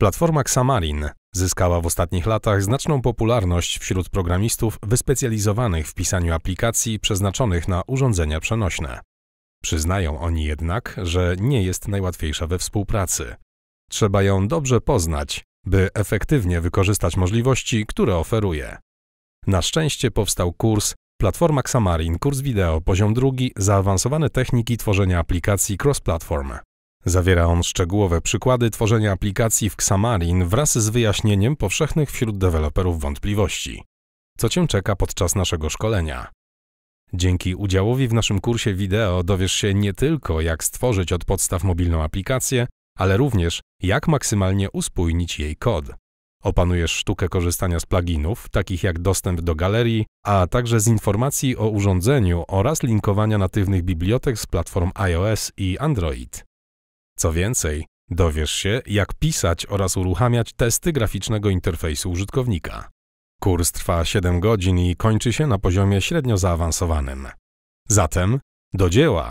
Platforma Xamarin zyskała w ostatnich latach znaczną popularność wśród programistów wyspecjalizowanych w pisaniu aplikacji przeznaczonych na urządzenia przenośne. Przyznają oni jednak, że nie jest najłatwiejsza we współpracy. Trzeba ją dobrze poznać, by efektywnie wykorzystać możliwości, które oferuje. Na szczęście powstał kurs Platforma Xamarin, kurs wideo, poziom drugi, zaawansowane techniki tworzenia aplikacji cross-platform. Zawiera on szczegółowe przykłady tworzenia aplikacji w Xamarin wraz z wyjaśnieniem powszechnych wśród deweloperów wątpliwości, co Cię czeka podczas naszego szkolenia. Dzięki udziałowi w naszym kursie wideo dowiesz się nie tylko, jak stworzyć od podstaw mobilną aplikację, ale również jak maksymalnie uspójnić jej kod. Opanujesz sztukę korzystania z pluginów, takich jak dostęp do galerii, a także z informacji o urządzeniu oraz linkowania natywnych bibliotek z platform iOS i Android. Co więcej, dowiesz się, jak pisać oraz uruchamiać testy graficznego interfejsu użytkownika. Kurs trwa 7 godzin i kończy się na poziomie średnio zaawansowanym. Zatem do dzieła!